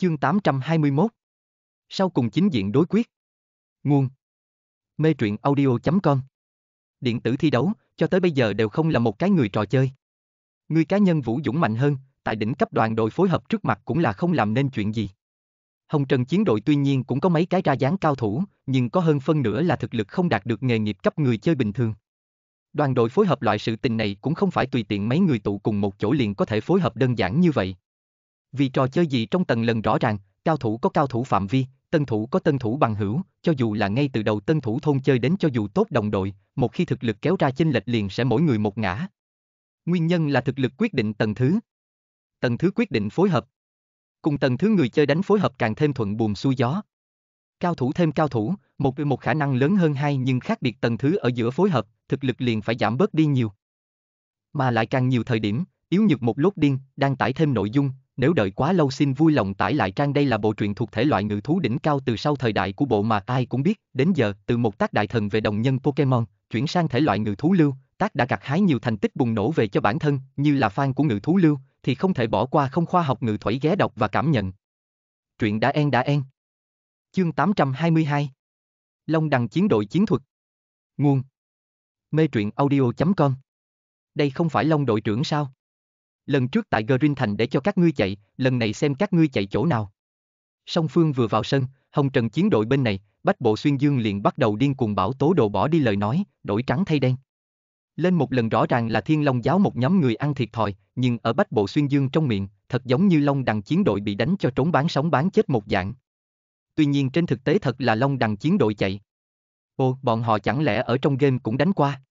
Chương 821 Sau cùng chính diện đối quyết Nguồn Mê truyện audio.com Điện tử thi đấu, cho tới bây giờ đều không là một cái người trò chơi. Người cá nhân Vũ Dũng mạnh hơn, tại đỉnh cấp đoàn đội phối hợp trước mặt cũng là không làm nên chuyện gì. Hồng Trần chiến đội tuy nhiên cũng có mấy cái ra dáng cao thủ, nhưng có hơn phân nửa là thực lực không đạt được nghề nghiệp cấp người chơi bình thường. Đoàn đội phối hợp loại sự tình này cũng không phải tùy tiện mấy người tụ cùng một chỗ liền có thể phối hợp đơn giản như vậy, vì trò chơi gì trong tầng lần rõ ràng, cao thủ có cao thủ phạm vi, tân thủ có tân thủ bằng hữu, cho dù là ngay từ đầu tân thủ thôn chơi đến cho dù tốt đồng đội, một khi thực lực kéo ra chênh lệch liền sẽ mỗi người một ngã. Nguyên nhân là thực lực quyết định tầng thứ. Tầng thứ quyết định phối hợp. Cùng tầng thứ người chơi đánh phối hợp càng thêm thuận buồm xuôi gió. Cao thủ thêm cao thủ, một với một khả năng lớn hơn hai nhưng khác biệt tầng thứ ở giữa phối hợp, thực lực liền phải giảm bớt đi nhiều. Mà lại càng nhiều thời điểm, yếu nhược một lốt điên, đang tải thêm nội dung, nếu đợi quá lâu xin vui lòng tải lại trang đây là bộ truyện thuộc thể loại ngự thú đỉnh cao từ sau thời đại của bộ mà ai cũng biết, đến giờ, từ một tác đại thần về đồng nhân Pokemon, chuyển sang thể loại ngự thú lưu, tác đã gặt hái nhiều thành tích bùng nổ về cho bản thân, như là fan của ngự thú lưu, thì không thể bỏ qua không khoa học ngự thủy ghé đọc và cảm nhận. Truyện đã en đã en. Chương 822 Long đằng chiến đội chiến thuật Nguồn Mê truyện audio.com Đây không phải Long đội trưởng sao? lần trước tại Green Thành để cho các ngươi chạy, lần này xem các ngươi chạy chỗ nào. Song Phương vừa vào sân, Hồng Trần chiến đội bên này, Bách Bộ Xuyên Dương liền bắt đầu điên cuồng bảo tố đồ bỏ đi lời nói, đổi trắng thay đen. Lên một lần rõ ràng là Thiên Long giáo một nhóm người ăn thiệt thòi, nhưng ở Bách Bộ Xuyên Dương trong miệng, thật giống như Long Đằng chiến đội bị đánh cho trốn bán sống bán chết một dạng. Tuy nhiên trên thực tế thật là Long Đằng chiến đội chạy. Ô, bọn họ chẳng lẽ ở trong game cũng đánh qua.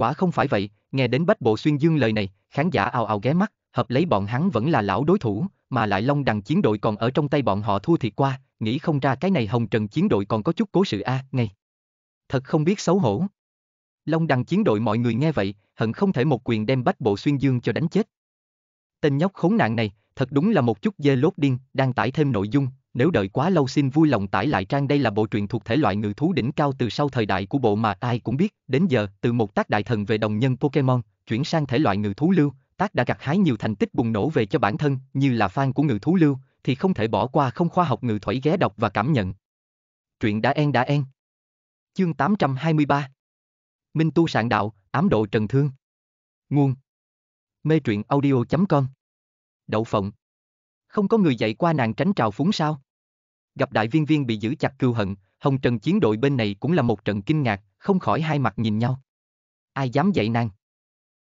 Quả không phải vậy, nghe đến Bách Bộ Xuyên Dương lời này, khán giả ào ào ghé mắt, hợp lấy bọn hắn vẫn là lão đối thủ, mà lại Long Đằng chiến đội còn ở trong tay bọn họ thua thiệt qua, nghĩ không ra cái này Hồng Trần chiến đội còn có chút cố sự a, à, ngay. Thật không biết xấu hổ. Long Đằng chiến đội mọi người nghe vậy, hận không thể một quyền đem Bách Bộ Xuyên Dương cho đánh chết. Tên nhóc khốn nạn này, thật đúng là một chút dê lốt điên, đang tải thêm nội dung, nếu đợi quá lâu xin vui lòng tải lại trang đây là bộ truyện thuộc thể loại ngự thú đỉnh cao từ sau thời đại của bộ mà ai cũng biết, đến giờ, từ một tác đại thần về đồng nhân Pokemon, chuyển sang thể loại ngự thú lưu, tác đã gặt hái nhiều thành tích bùng nổ về cho bản thân, như là fan của ngự thú lưu, thì không thể bỏ qua không khoa học ngự thủy ghé đọc và cảm nhận. Truyện đã en đã en. Chương 823 Minh tu sạn đạo, ám độ trần thương. Nguồn Mê truyện audio.com Đậu phộng không có người dạy qua nàng tránh trào phúng sao? Gặp đại viên viên bị giữ chặt cưu hận, hồng trần chiến đội bên này cũng là một trận kinh ngạc, không khỏi hai mặt nhìn nhau. Ai dám dạy nàng?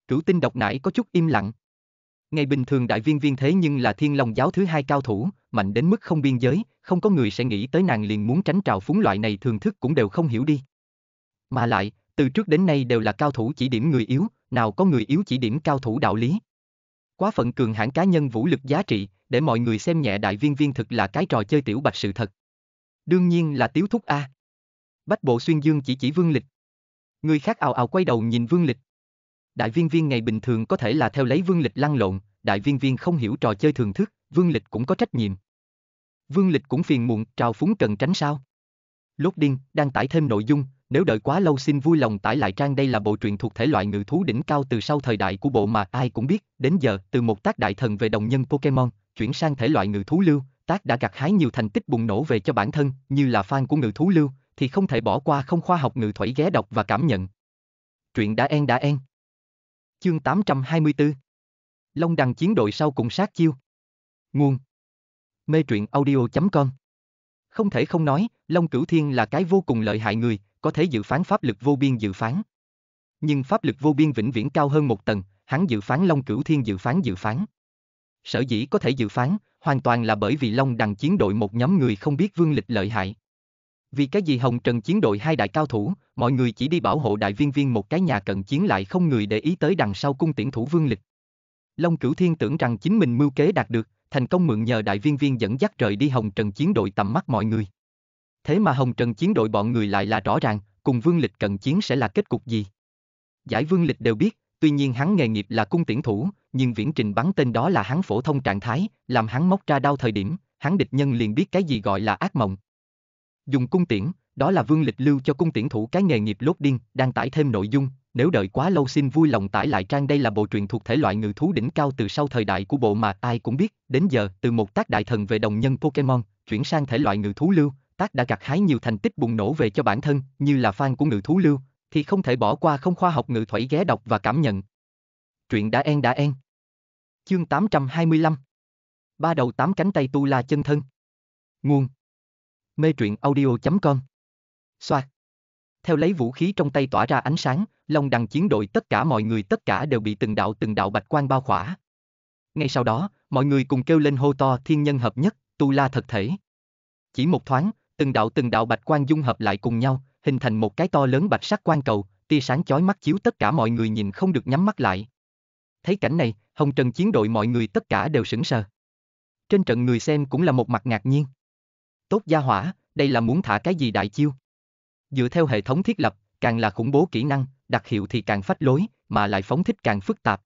Cửu tinh độc nải có chút im lặng. Ngày bình thường đại viên viên thế nhưng là thiên long giáo thứ hai cao thủ, mạnh đến mức không biên giới, không có người sẽ nghĩ tới nàng liền muốn tránh trào phúng loại này thường thức cũng đều không hiểu đi. Mà lại, từ trước đến nay đều là cao thủ chỉ điểm người yếu, nào có người yếu chỉ điểm cao thủ đạo lý. Quá phận cường hãn cá nhân vũ lực giá trị, để mọi người xem nhẹ đại viên viên thực là cái trò chơi tiểu bạch sự thật. Đương nhiên là tiếu thúc A. Bách bộ xuyên dương chỉ chỉ vương lịch. Người khác ào ào quay đầu nhìn vương lịch. Đại viên viên ngày bình thường có thể là theo lấy vương lịch lăn lộn, đại viên viên không hiểu trò chơi thường thức, vương lịch cũng có trách nhiệm. Vương lịch cũng phiền muộn, trào phúng cần tránh sao. Lốt điên, đang tải thêm nội dung, nếu đợi quá lâu xin vui lòng tải lại trang đây là bộ truyện thuộc thể loại ngự thú đỉnh cao từ sau thời đại của bộ mà ai cũng biết, đến giờ, từ một tác đại thần về đồng nhân Pokemon, chuyển sang thể loại ngự thú lưu, tác đã gặt hái nhiều thành tích bùng nổ về cho bản thân, như là fan của ngự thú lưu, thì không thể bỏ qua không khoa học ngự thủy ghé đọc và cảm nhận. Truyện đã en đã en. Chương 824 Long đằng chiến đội sau cùng sát chiêu. Nguồn Mê truyện audio.com Không thể không nói, Long Cửu Thiên là cái vô cùng lợi hại người, có thể dự phán pháp lực vô biên dự phán. Nhưng pháp lực vô biên vĩnh viễn cao hơn một tầng, hắn dự phán Long Cửu Thiên dự phán dự phán sở dĩ có thể dự phán, hoàn toàn là bởi vì Long đằng chiến đội một nhóm người không biết vương lịch lợi hại. Vì cái gì Hồng Trần chiến đội hai đại cao thủ, mọi người chỉ đi bảo hộ đại viên viên một cái nhà cận chiến lại không người để ý tới đằng sau cung tiễn thủ vương lịch. Long Cửu Thiên tưởng rằng chính mình mưu kế đạt được, thành công mượn nhờ đại viên viên dẫn dắt rời đi Hồng Trần chiến đội tầm mắt mọi người. Thế mà Hồng Trần chiến đội bọn người lại là rõ ràng, cùng vương lịch cận chiến sẽ là kết cục gì. Giải vương lịch đều biết, tuy nhiên hắn nghề nghiệp là cung tiễn thủ, nhưng viễn trình bắn tên đó là hắn phổ thông trạng thái, làm hắn móc ra đau thời điểm, hắn địch nhân liền biết cái gì gọi là ác mộng. Dùng cung tiễn, đó là vương lịch lưu cho cung tiễn thủ cái nghề nghiệp lốt điên, đang tải thêm nội dung, nếu đợi quá lâu xin vui lòng tải lại trang đây là bộ truyện thuộc thể loại ngự thú đỉnh cao từ sau thời đại của bộ mà ai cũng biết, đến giờ từ một tác đại thần về đồng nhân Pokemon, chuyển sang thể loại ngự thú lưu, tác đã gặt hái nhiều thành tích bùng nổ về cho bản thân, như là fan của ngự thú lưu, thì không thể bỏ qua không khoa học ngự thủy ghé đọc và cảm nhận. Truyện đã en đã en. Chương 825 Ba đầu tám cánh tay tu la chân thân. Nguồn Mê truyện audio.com Xoạt Theo lấy vũ khí trong tay tỏa ra ánh sáng, lòng đằng chiến đội tất cả mọi người tất cả đều bị từng đạo từng đạo bạch quan bao khỏa. Ngay sau đó, mọi người cùng kêu lên hô to thiên nhân hợp nhất, tu la thật thể. Chỉ một thoáng, từng đạo từng đạo bạch quan dung hợp lại cùng nhau, hình thành một cái to lớn bạch sắc quan cầu, tia sáng chói mắt chiếu tất cả mọi người nhìn không được nhắm mắt lại. Thấy cảnh này, Hồng Trần chiến đội mọi người tất cả đều sững sờ. Trên trận người xem cũng là một mặt ngạc nhiên. Tốt gia hỏa, đây là muốn thả cái gì đại chiêu? Dựa theo hệ thống thiết lập, càng là khủng bố kỹ năng, đặc hiệu thì càng phách lối, mà lại phóng thích càng phức tạp.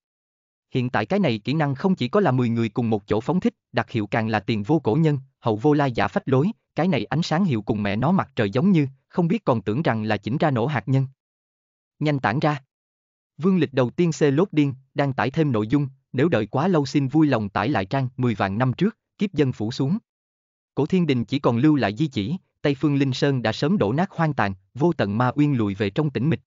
Hiện tại cái này kỹ năng không chỉ có là 10 người cùng một chỗ phóng thích, đặc hiệu càng là tiền vô cổ nhân, hậu vô lai giả phách lối, cái này ánh sáng hiệu cùng mẹ nó mặt trời giống như, không biết còn tưởng rằng là chỉnh ra nổ hạt nhân. Nhanh tản ra. Vương lịch đầu tiên xe lốt điên, đang tải thêm nội dung, nếu đợi quá lâu xin vui lòng tải lại trang 10 vạn năm trước, kiếp dân phủ xuống. Cổ thiên đình chỉ còn lưu lại di chỉ, Tây Phương Linh Sơn đã sớm đổ nát hoang tàn, vô tận ma uyên lùi về trong tĩnh mịch.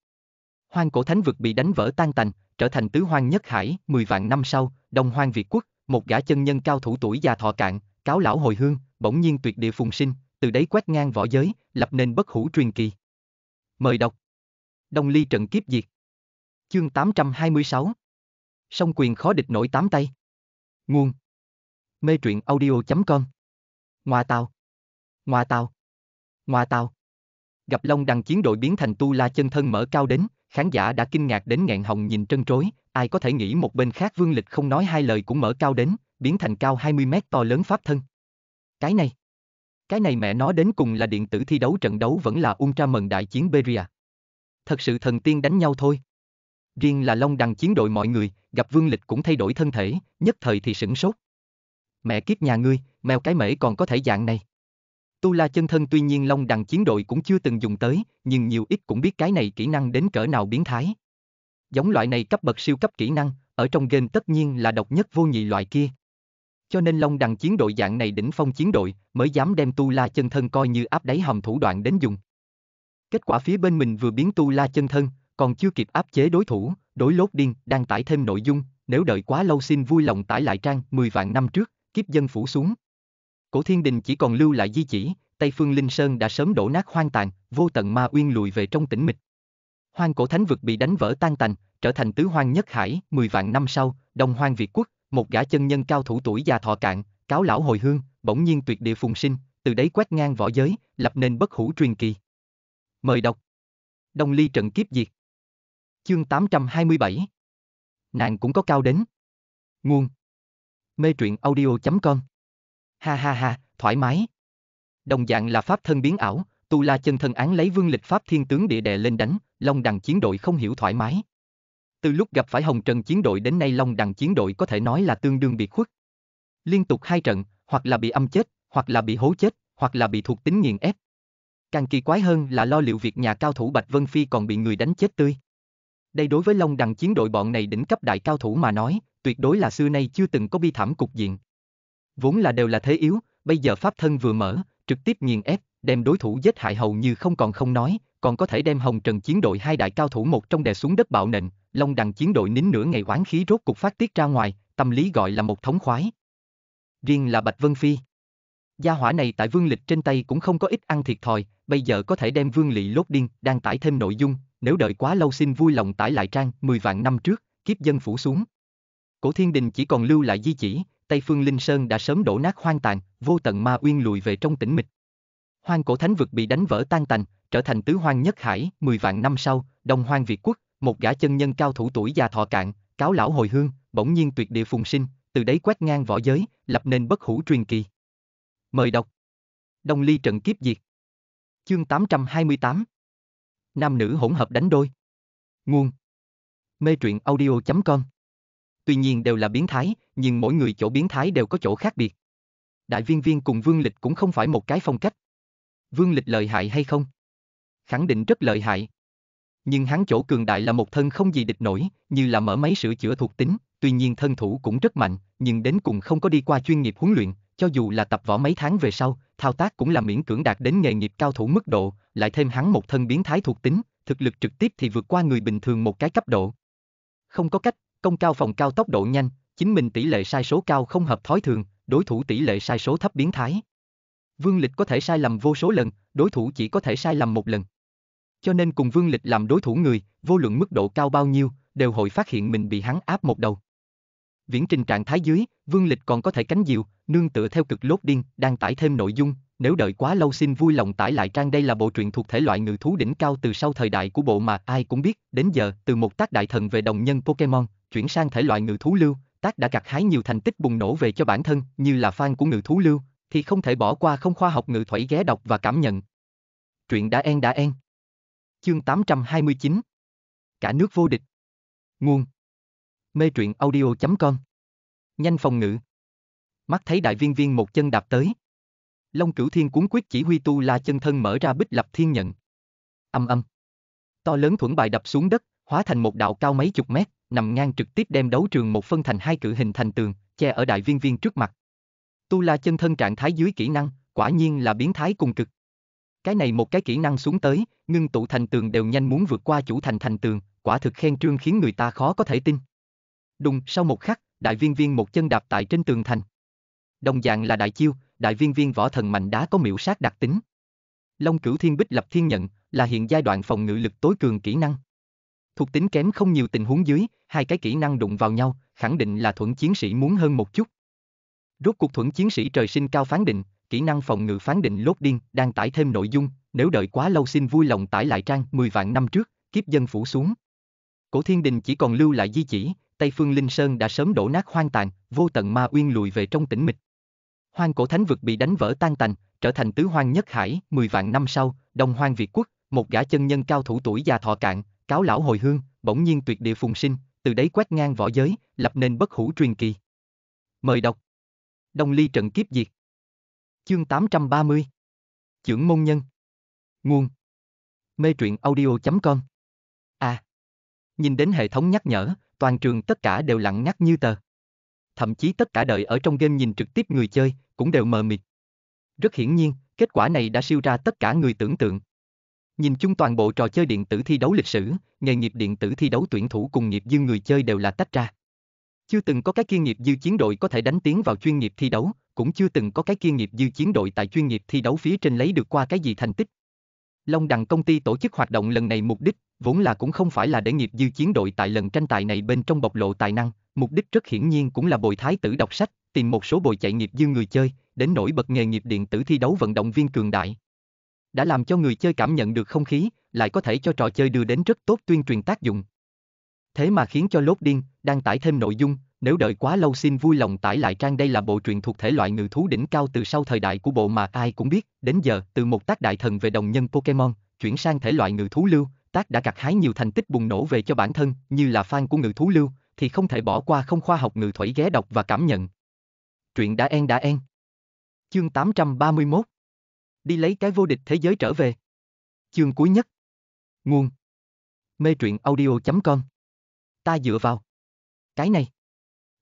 Hoang cổ thánh vực bị đánh vỡ tan tành, trở thành tứ hoang nhất hải, 10 vạn năm sau, Đông Hoang Việt quốc, một gã chân nhân cao thủ tuổi già thọ cạn, cáo lão hồi hương, bỗng nhiên tuyệt địa phùng sinh, từ đấy quét ngang võ giới, lập nên bất hủ truyền kỳ. Mời đọc. Đông Ly trận kiếp diệt. Chương 826 Song quyền khó địch nổi tám tay Nguồn Mê truyện audio.com Ngoà tàu Ngoà tàu Ngoà tàu Gặp Long đằng chiến đội biến thành tu la chân thân mở cao đến, khán giả đã kinh ngạc đến nghẹn hồng nhìn trân trối, ai có thể nghĩ một bên khác vương lịch không nói hai lời cũng mở cao đến, biến thành cao 20 mét to lớn pháp thân. Cái này Cái này mẹ nó đến cùng là điện tử thi đấu trận đấu vẫn là Ultra Mần Đại Chiến Beria. Thật sự thần tiên đánh nhau thôi. Riêng là Long Đằng chiến đội mọi người, gặp Vương Lịch cũng thay đổi thân thể, nhất thời thì sửng sốt. Mẹ kiếp nhà ngươi, mèo cái mễ còn có thể dạng này. Tu La chân thân tuy nhiên Long Đằng chiến đội cũng chưa từng dùng tới, nhưng nhiều ít cũng biết cái này kỹ năng đến cỡ nào biến thái. Giống loại này cấp bậc siêu cấp kỹ năng, ở trong game tất nhiên là độc nhất vô nhị loại kia. Cho nên Long Đằng chiến đội dạng này đỉnh phong chiến đội mới dám đem Tu La chân thân coi như áp đáy hầm thủ đoạn đến dùng. Kết quả phía bên mình vừa biến Tu La chân thân, còn chưa kịp áp chế đối thủ, đối lốt điên đang tải thêm nội dung, nếu đợi quá lâu xin vui lòng tải lại trang 10 vạn năm trước, kiếp dân phủ xuống. Cổ thiên đình chỉ còn lưu lại di chỉ, Tây Phương Linh Sơn đã sớm đổ nát hoang tàn, vô tận ma uyên lùi về trong tĩnh mịch. Hoang cổ thánh vực bị đánh vỡ tan tành, trở thành tứ hoang nhất hải, 10 vạn năm sau, Đông Hoang Việt quốc, một gã chân nhân cao thủ tuổi già thọ cạn, cáo lão hồi hương, bỗng nhiên tuyệt địa phùng sinh, từ đấy quét ngang võ giới, lập nên bất hủ truyền kỳ. Mời đọc. Đông Ly trận kiếp diệt. Chương 827 Nàng cũng có cao đến. Nguồn Mê truyện audio.com Ha ha ha, thoải mái. Đồng dạng là pháp thân biến ảo, tu la chân thân án lấy vương lịch pháp thiên tướng địa đệ lên đánh, long đằng chiến đội không hiểu thoải mái. Từ lúc gặp phải hồng trần chiến đội đến nay long đằng chiến đội có thể nói là tương đương bị khuất. Liên tục hai trận, hoặc là bị âm chết, hoặc là bị hố chết, hoặc là bị thuộc tính nghiền ép. Càng kỳ quái hơn là lo liệu việc nhà cao thủ Bạch Vân Phi còn bị người đánh chết tươi. Đây đối với Long Đằng chiến đội bọn này đỉnh cấp đại cao thủ mà nói, tuyệt đối là xưa nay chưa từng có bi thảm cục diện. Vốn là đều là thế yếu, bây giờ pháp thân vừa mở, trực tiếp nghiền ép, đem đối thủ giết hại hầu như không còn không nói, còn có thể đem Hồng Trần chiến đội hai đại cao thủ một trong đè xuống đất bạo nện, Long Đằng chiến đội nín nửa ngày oán khí rốt cục phát tiết ra ngoài, tâm lý gọi là một thống khoái. Riêng là Bạch Vân Phi. Gia hỏa này tại vương lịch trên tay cũng không có ít ăn thiệt thòi, bây giờ có thể đem vương lị lốt điên, đang tải thêm nội dung, nếu đợi quá lâu xin vui lòng tải lại trang 10 vạn năm trước, kiếp dân phủ xuống. Cổ thiên đình chỉ còn lưu lại di chỉ, Tây Phương Linh Sơn đã sớm đổ nát hoang tàn, vô tận ma uyên lùi về trong tĩnh mịch. Hoang cổ thánh vực bị đánh vỡ tan tành, trở thành tứ hoang nhất hải, 10 vạn năm sau, Đông Hoang Việt quốc, một gã chân nhân cao thủ tuổi già thọ cạn, cáo lão hồi hương, bỗng nhiên tuyệt địa phùng sinh, từ đấy quét ngang võ giới, lập nên bất hủ truyền kỳ. Mời đọc. Đông Ly trận kiếp diệt. Chương 828 nam nữ hỗn hợp đánh đôi. Nguồn Mê truyện audio.com Tuy nhiên đều là biến thái, nhưng mỗi người chỗ biến thái đều có chỗ khác biệt. Đại viên viên cùng Vương Lịch cũng không phải một cái phong cách. Vương Lịch lợi hại hay không? Khẳng định rất lợi hại. Nhưng hắn chỗ cường đại là một thân không gì địch nổi, như là mở máy sửa chữa thuộc tính, tuy nhiên thân thủ cũng rất mạnh, nhưng đến cùng không có đi qua chuyên nghiệp huấn luyện, cho dù là tập võ mấy tháng về sau, thao tác cũng là miễn cưỡng đạt đến nghề nghiệp cao thủ mức độ, lại thêm hắn một thân biến thái thuộc tính, thực lực trực tiếp thì vượt qua người bình thường một cái cấp độ. Không có cách, công cao phòng cao tốc độ nhanh, chính mình tỷ lệ sai số cao không hợp thói thường, đối thủ tỷ lệ sai số thấp biến thái. Vương Lịch có thể sai lầm vô số lần, đối thủ chỉ có thể sai lầm một lần. Cho nên cùng Vương Lịch làm đối thủ người, vô luận mức độ cao bao nhiêu, đều hội phát hiện mình bị hắn áp một đầu viễn trình trạng thái dưới, Vương Lịch còn có thể cánh diều, nương tựa theo cực lốt điên, đang tải thêm nội dung, nếu đợi quá lâu xin vui lòng tải lại trang đây là bộ truyện thuộc thể loại ngự thú đỉnh cao từ sau thời đại của bộ mà ai cũng biết, đến giờ, từ một tác đại thần về đồng nhân Pokemon, chuyển sang thể loại ngự thú lưu, tác đã gặt hái nhiều thành tích bùng nổ về cho bản thân, như là fan của ngự thú lưu, thì không thể bỏ qua không khoa học ngự thủy ghé đọc và cảm nhận. Truyện đã en đã en. Chương 829 Cả nước vô địch Nguồn mê truyện audio.com. Nhanh phòng ngự. Mắt thấy đại viên viên một chân đạp tới. Long cửu thiên cuốn quyết chỉ huy tu la chân thân mở ra bích lập thiên nhận. Âm âm. To lớn thuẫn bài đập xuống đất, hóa thành một đạo cao mấy chục mét, nằm ngang trực tiếp đem đấu trường một phân thành hai cự hình thành tường, che ở đại viên viên trước mặt. Tu la chân thân trạng thái dưới kỹ năng, quả nhiên là biến thái cùng cực. Cái này một cái kỹ năng xuống tới, ngưng tụ thành tường đều nhanh muốn vượt qua chủ thành thành tường, quả thực khen trương khiến người ta khó có thể tin. Đùng, sau một khắc, đại viên viên một chân đạp tại trên tường thành. Đồng dạng là đại chiêu, đại viên viên võ thần mạnh đá có miểu sát đặc tính. Long cửu thiên bích lập thiên nhận là hiện giai đoạn phòng ngự lực tối cường kỹ năng. Thuộc tính kém không nhiều tình huống dưới, hai cái kỹ năng đụng vào nhau, khẳng định là thuẫn chiến sĩ muốn hơn một chút. Rốt cuộc thuẫn chiến sĩ trời sinh cao phán định, kỹ năng phòng ngự phán định lốt điên đang tải thêm nội dung, nếu đợi quá lâu xin vui lòng tải lại trang 10 vạn năm trước, kiếp dân phủ xuống. Cổ thiên đình chỉ còn lưu lại di chỉ, Tây Phương Linh Sơn đã sớm đổ nát hoang tàn, vô tận ma uyên lùi về trong tĩnh mịch. Hoang cổ thánh vực bị đánh vỡ tan tành, trở thành tứ hoang nhất hải, 10 vạn năm sau, Đông Hoang Việt Quốc, một gã chân nhân cao thủ tuổi già thọ cạn, cáo lão hồi hương, bỗng nhiên tuyệt địa phùng sinh, từ đấy quét ngang võ giới, lập nên bất hủ truyền kỳ. Mời đọc. Đông Ly trận kiếp diệt. Chương 830. Chưởng môn nhân. Nguồn. Mê truyện audio.com. À. Nhìn đến hệ thống nhắc nhở, toàn trường tất cả đều lặng ngắt như tờ. Thậm chí tất cả đợi ở trong game nhìn trực tiếp người chơi, cũng đều mờ mịt. Rất hiển nhiên, kết quả này đã siêu ra tất cả người tưởng tượng. Nhìn chung toàn bộ trò chơi điện tử thi đấu lịch sử, nghề nghiệp điện tử thi đấu tuyển thủ cùng nghiệp dư người chơi đều là tách ra. Chưa từng có cái kia nghiệp dư chiến đội có thể đánh tiến vào chuyên nghiệp thi đấu, cũng chưa từng có cái kia nghiệp dư chiến đội tại chuyên nghiệp thi đấu phía trên lấy được qua cái gì thành tích. Long Đằng công ty tổ chức hoạt động lần này mục đích vốn là cũng không phải là để nghiệp dư chiến đội tại lần tranh tài này bên trong bộc lộ tài năng, mục đích rất hiển nhiên cũng là bồi thái tử đọc sách, tìm một số bồi chạy nghiệp dư người chơi, đến nổi bật nghề nghiệp điện tử thi đấu vận động viên cường đại. Đã làm cho người chơi cảm nhận được không khí, lại có thể cho trò chơi đưa đến rất tốt tuyên truyền tác dụng. Thế mà khiến cho lốt điên, đang tải thêm nội dung, nếu đợi quá lâu xin vui lòng tải lại trang đây là bộ truyện thuộc thể loại ngự thú đỉnh cao từ sau thời đại của bộ mà ai cũng biết, đến giờ, từ một tác đại thần về đồng nhân Pokemon, chuyển sang thể loại ngự thú lưu, tác đã gặt hái nhiều thành tích bùng nổ về cho bản thân, như là fan của ngự thú lưu, thì không thể bỏ qua không khoa học ngự thủy ghé đọc và cảm nhận. Truyện đã en đã en. Chương 831 Đi lấy cái vô địch thế giới trở về. Chương cuối nhất. Nguồn. Mê truyện audio.com Ta dựa vào. Cái này.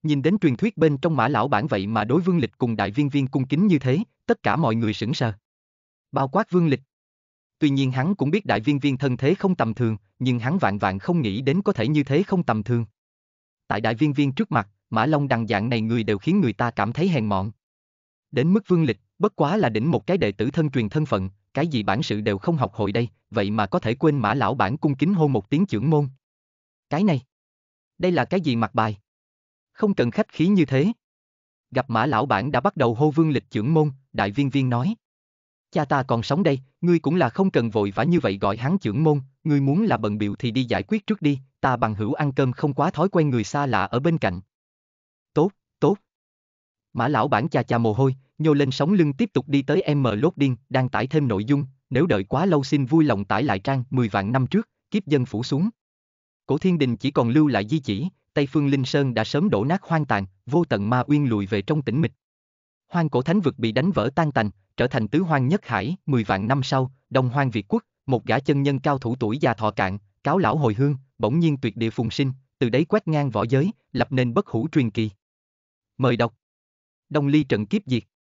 Nhìn đến truyền thuyết bên trong mã lão bản vậy mà đối vương lịch cùng đại viên viên cung kính như thế, tất cả mọi người sững sờ. Bao quát vương lịch, Tuy nhiên hắn cũng biết đại viên viên thân thế không tầm thường, nhưng hắn vạn vạn không nghĩ đến có thể như thế không tầm thường. Tại đại viên viên trước mặt, Mã Long đằng dạng này người đều khiến người ta cảm thấy hèn mọn. Đến mức vương lịch, bất quá là đỉnh một cái đệ tử thân truyền thân phận, cái gì bản sự đều không học hội đây, vậy mà có thể quên Mã lão bản cung kính hô một tiếng trưởng môn. Cái này, đây là cái gì mặt bài? Không cần khách khí như thế. Gặp Mã lão bản đã bắt đầu hô vương lịch trưởng môn, đại viên viên nói cha ta còn sống đây, ngươi cũng là không cần vội vã như vậy gọi hắn trưởng môn, ngươi muốn là bận biệu thì đi giải quyết trước đi, ta bằng hữu ăn cơm không quá thói quen người xa lạ ở bên cạnh. Tốt, tốt. Mã lão bản cha cha mồ hôi, nhô lên sóng lưng tiếp tục đi tới M Lốt Điên, đang tải thêm nội dung, nếu đợi quá lâu xin vui lòng tải lại trang 10 vạn năm trước, kiếp dân phủ xuống. Cổ thiên đình chỉ còn lưu lại di chỉ, Tây Phương Linh Sơn đã sớm đổ nát hoang tàn, vô tận ma uyên lùi về trong tĩnh mịch. Hoang cổ thánh vực bị đánh vỡ tan tành, trở thành tứ hoang nhất hải, 10 vạn năm sau, Đông Hoang Việt Quốc, một gã chân nhân cao thủ tuổi già thọ cạn, cáo lão hồi hương, bỗng nhiên tuyệt địa phùng sinh, từ đấy quét ngang võ giới, lập nên bất hủ truyền kỳ. Mời đọc. Đông Ly Trận Kiếp Diệt